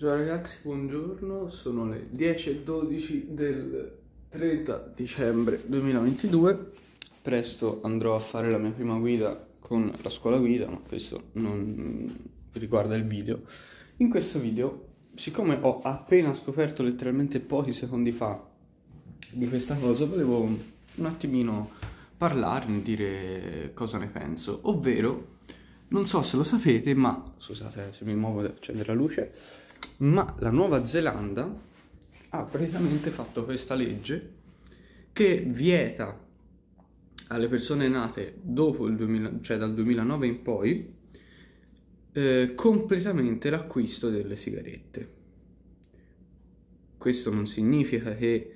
Ciao ragazzi, buongiorno, sono le 10.12 del 30 dicembre 2022. Presto andrò a fare la mia prima guida con la scuola guida, ma questo non riguarda il video. In questo video, siccome ho appena scoperto letteralmente pochi secondi fa di questa cosa, volevo un attimino parlarne, dire cosa ne penso, ovvero... Non so se lo sapete, ma scusate se mi muovo, accendere la luce ma la Nuova Zelanda ha praticamente fatto questa legge che vieta alle persone nate dopo il 2000, cioè dal 2009 in poi eh, completamente l'acquisto delle sigarette. Questo non significa che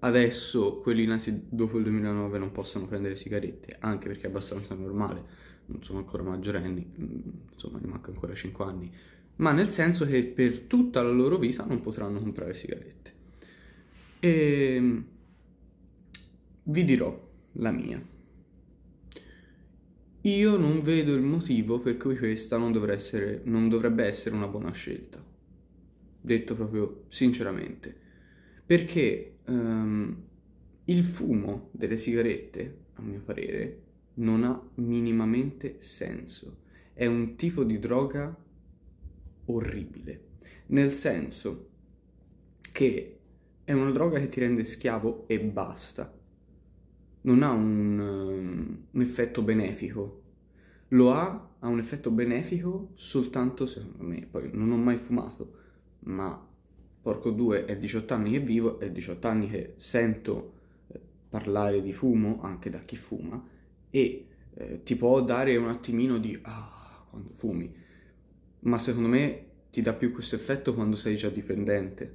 adesso quelli nati dopo il 2009 non possano prendere sigarette, anche perché è abbastanza normale, non sono ancora maggiorenni, mm, insomma ne manca ancora 5 anni, ma nel senso che per tutta la loro vita non potranno comprare sigarette. E ehm, vi dirò la mia. Io non vedo il motivo per cui questa non, essere, non dovrebbe essere una buona scelta, detto proprio sinceramente, perché um, il fumo delle sigarette, a mio parere, non ha minimamente senso. È un tipo di droga orribile, nel senso che è una droga che ti rende schiavo e basta, non ha un, um, un effetto benefico, lo ha, ha un effetto benefico soltanto secondo me, poi non ho mai fumato, ma porco due è 18 anni che vivo, è 18 anni che sento eh, parlare di fumo anche da chi fuma e eh, ti può dare un attimino di ah quando fumi, ma secondo me ti dà più questo effetto quando sei già dipendente,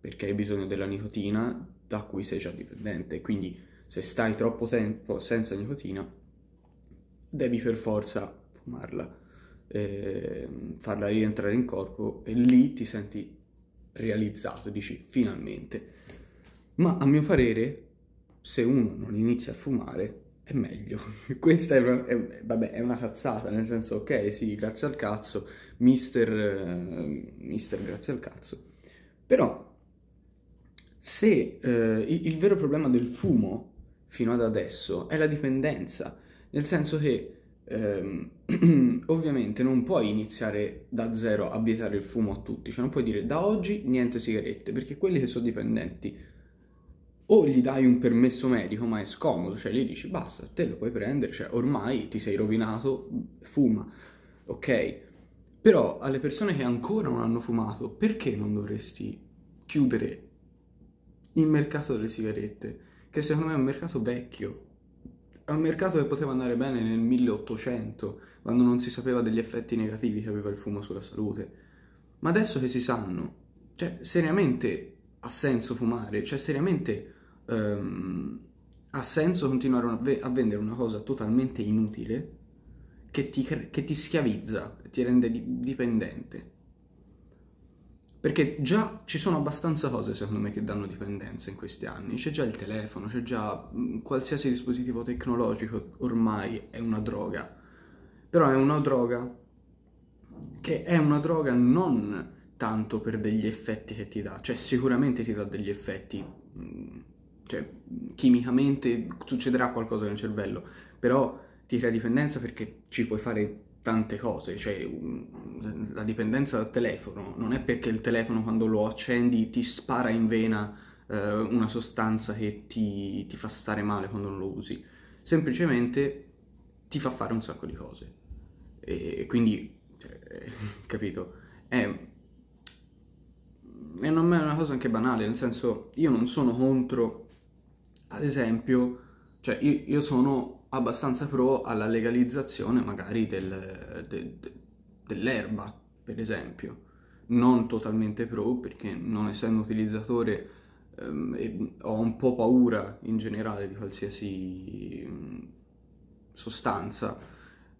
perché hai bisogno della nicotina da cui sei già dipendente, quindi se stai troppo tempo senza nicotina devi per forza fumarla, eh, farla rientrare in corpo e lì ti senti realizzato, dici finalmente. Ma a mio parere, se uno non inizia a fumare, è meglio. Questa è una, è, vabbè, è una cazzata, nel senso, ok, sì, grazie al cazzo, mister, eh, mister grazie al cazzo. Però se eh, il, il vero problema del fumo fino ad adesso è la dipendenza, nel senso che ehm, ovviamente non puoi iniziare da zero a vietare il fumo a tutti, cioè non puoi dire da oggi niente sigarette, perché quelli che sono dipendenti o gli dai un permesso medico, ma è scomodo, cioè gli dici basta, te lo puoi prendere, cioè ormai ti sei rovinato, mm, fuma, ok? Però alle persone che ancora non hanno fumato, perché non dovresti chiudere il mercato delle sigarette? Che secondo me è un mercato vecchio. È un mercato che poteva andare bene nel 1800, quando non si sapeva degli effetti negativi che aveva il fumo sulla salute. Ma adesso che si sanno, cioè seriamente ha senso fumare, cioè seriamente um, ha senso continuare a, ve a vendere una cosa totalmente inutile che ti, che ti schiavizza, ti rende dipendente. Perché già ci sono abbastanza cose, secondo me, che danno dipendenza in questi anni. C'è già il telefono, c'è già mm, qualsiasi dispositivo tecnologico ormai è una droga. Però è una droga che è una droga non tanto per degli effetti che ti dà, cioè sicuramente ti dà degli effetti, mm, cioè chimicamente succederà qualcosa nel cervello, però ti crea dipendenza perché ci puoi fare tante cose, cioè mm, la dipendenza dal telefono non è perché il telefono quando lo accendi ti spara in vena eh, una sostanza che ti, ti fa stare male quando non lo usi, semplicemente ti fa fare un sacco di cose. E quindi, cioè, capito, è, è una cosa anche banale, nel senso io non sono contro, ad esempio, cioè io, io sono abbastanza pro alla legalizzazione magari del, de, de, dell'erba, per esempio. Non totalmente pro perché non essendo utilizzatore ehm, ho un po' paura in generale di qualsiasi mm, sostanza.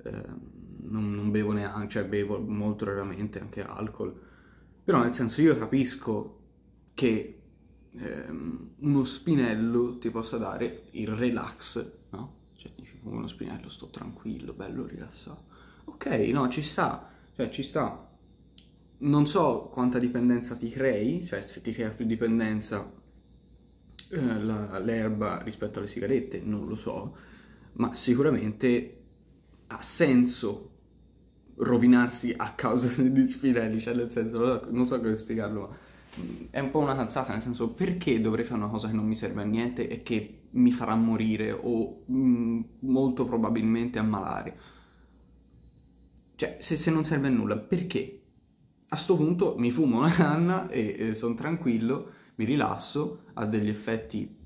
Eh, non, non, bevo neanche, cioè bevo molto raramente anche alcol. Però nel senso io capisco che ehm, uno spinello ti possa dare il relax, no? uno spinello, eh, sto tranquillo, bello rilassato. Ok, no, ci sta, cioè ci sta. Non so quanta dipendenza ti crei, cioè se ti crea più dipendenza eh, l'erba rispetto alle sigarette, non lo so, ma sicuramente ha senso rovinarsi a causa di spinelli, cioè nel senso, non so come spiegarlo, ma è un po' una cazzata, nel senso perché dovrei fare una cosa che non mi serve a niente e che mi farà morire o mh, mm, molto probabilmente ammalare. Cioè, se, se, non serve a nulla, perché? A sto punto mi fumo una canna e eh, sono tranquillo, mi rilasso, ha degli effetti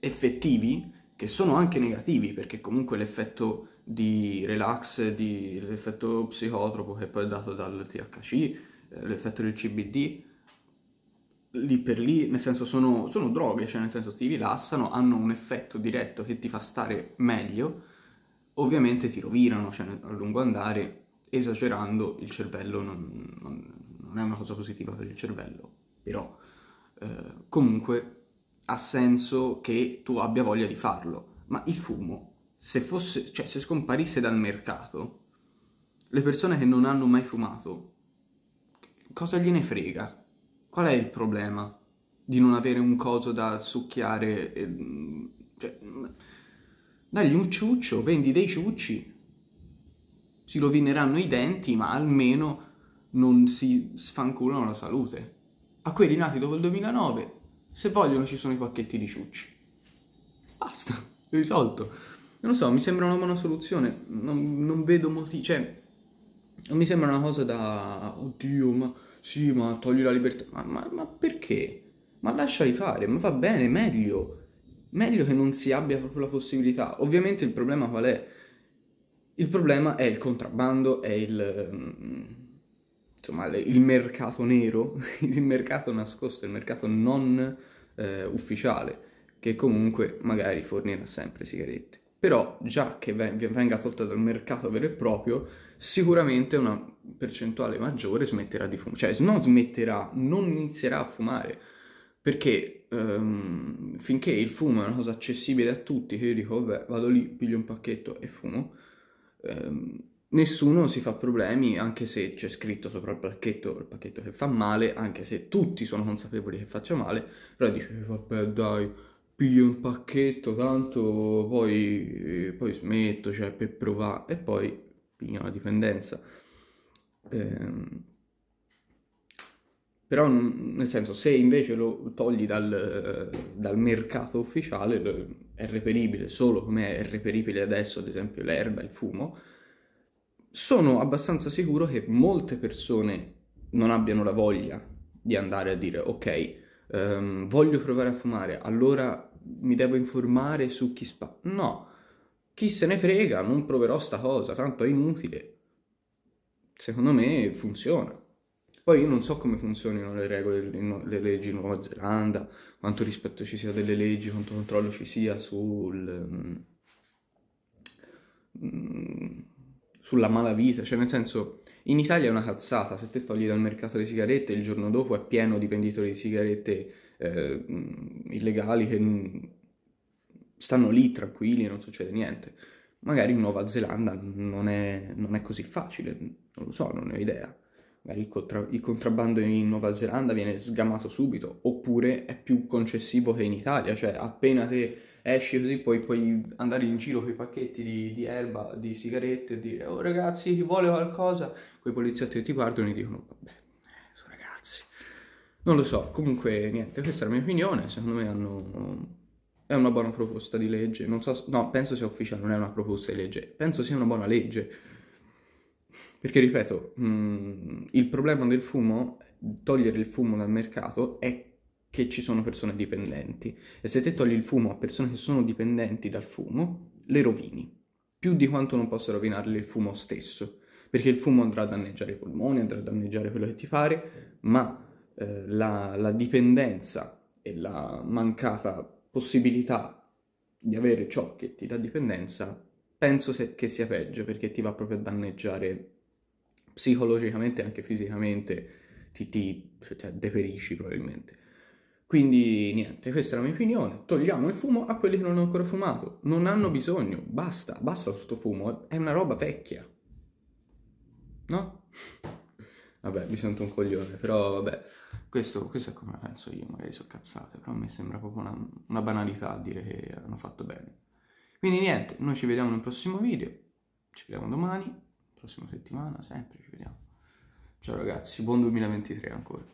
effettivi che sono anche negativi, perché comunque l'effetto di relax, di, l'effetto psicotropo che poi è dato dal THC, eh, l'effetto del CBD, lì per lì, nel senso sono, sono droghe, cioè nel senso ti rilassano, hanno un effetto diretto che ti fa stare meglio, ovviamente ti rovinano, cioè a lungo andare esagerando il cervello non, non, non, è una cosa positiva per il cervello, però eh, comunque ha senso che tu abbia voglia di farlo, ma il fumo, se, fosse, cioè, se scomparisse dal mercato, le persone che non hanno mai fumato, cosa gliene frega? Qual è il problema di non avere un coso da succhiare? E, cioè, dagli un ciuccio, vendi dei ciucci, si rovineranno i denti, ma almeno non si sfanculano la salute. A quelli nati dopo il 2009, se vogliono ci sono i pacchetti di ciucci. Basta, risolto. Non lo so, mi sembra una buona soluzione, non, non vedo motivi, cioè, non mi sembra una cosa da... Oddio, ma sì, ma togli la libertà. Ma, ma, ma perché? Ma lasciali fare, ma va bene, meglio. Meglio che non si abbia proprio la possibilità. Ovviamente il problema qual è? Il problema è il contrabbando, è il, mm, insomma, il mercato nero, il mercato nascosto, il mercato non eh, ufficiale, che comunque magari fornirà sempre sigarette. Però già che venga tolta dal mercato vero e proprio, sicuramente una percentuale maggiore smetterà di fumare, cioè non smetterà, non inizierà a fumare, perché ehm, finché il fumo è una cosa accessibile a tutti, che io dico, vabbè, vado lì, piglio un pacchetto e fumo, ehm, nessuno si fa problemi, anche se c'è scritto sopra il pacchetto, il pacchetto che fa male, anche se tutti sono consapevoli che faccia male, però dice, vabbè, dai, piglio un pacchetto, tanto poi, poi smetto, cioè, per provare, e poi quindi una dipendenza. Eh, però nel senso se invece lo togli dal, dal mercato ufficiale è reperibile solo come è reperibile adesso ad esempio l'erba, il fumo, sono abbastanza sicuro che molte persone non abbiano la voglia di andare a dire ok, ehm, voglio provare a fumare, allora mi devo informare su chi spa. No, chi se ne frega, non proverò sta cosa, tanto è inutile. Secondo me funziona. Poi io non so come funzionino le regole, le leggi in Nuova Zelanda, quanto rispetto ci sia delle leggi, quanto controllo ci sia sul, mm, sulla malavita, cioè nel senso in Italia è una cazzata, se te togli dal mercato le sigarette il giorno dopo è pieno di venditori di sigarette eh, mm, illegali che mm, stanno lì tranquilli non succede niente. Magari in Nuova Zelanda non è, non è così facile, non lo so, non ne ho idea. Magari il, contra- il, contrabbando in Nuova Zelanda viene sgamato subito, oppure è più concessivo che in Italia, cioè appena te esci così puoi, puoi andare in giro con i pacchetti di, di, erba, di sigarette e dire oh ragazzi chi vuole qualcosa, quei poliziotti ti guardano e dicono vabbè, eh, sono ragazzi. Non lo so, comunque niente, questa è la mia opinione, secondo me hanno è una buona proposta di legge, non so, no, penso sia ufficiale, non è una proposta di legge, penso sia una buona legge. Perché ripeto, mh, mm, il problema del fumo, togliere il fumo dal mercato è che ci sono persone dipendenti e se te togli il fumo a persone che sono dipendenti dal fumo, le rovini, più di quanto non possa rovinarle il fumo stesso, perché il fumo andrà a danneggiare i polmoni, andrà a danneggiare quello che ti pare, ma eh, la, la dipendenza e la mancata possibilità di avere ciò che ti dà dipendenza, penso se, che sia peggio perché ti va proprio a danneggiare psicologicamente e anche fisicamente, ti, ti cioè, deperisci probabilmente. Quindi niente, questa è la mia opinione. Togliamo il fumo a quelli che non hanno ancora fumato. Non hanno bisogno, basta, basta questo fumo, è una roba vecchia. No? Vabbè, mi sento un coglione, però vabbè. Questo, questo è come la penso io, magari so cazzate, però a me sembra proprio una, una banalità dire che hanno fatto bene. Quindi niente, noi ci vediamo nel prossimo video, ci vediamo domani, prossima settimana, sempre ci vediamo. Ciao ragazzi, buon 2023 ancora.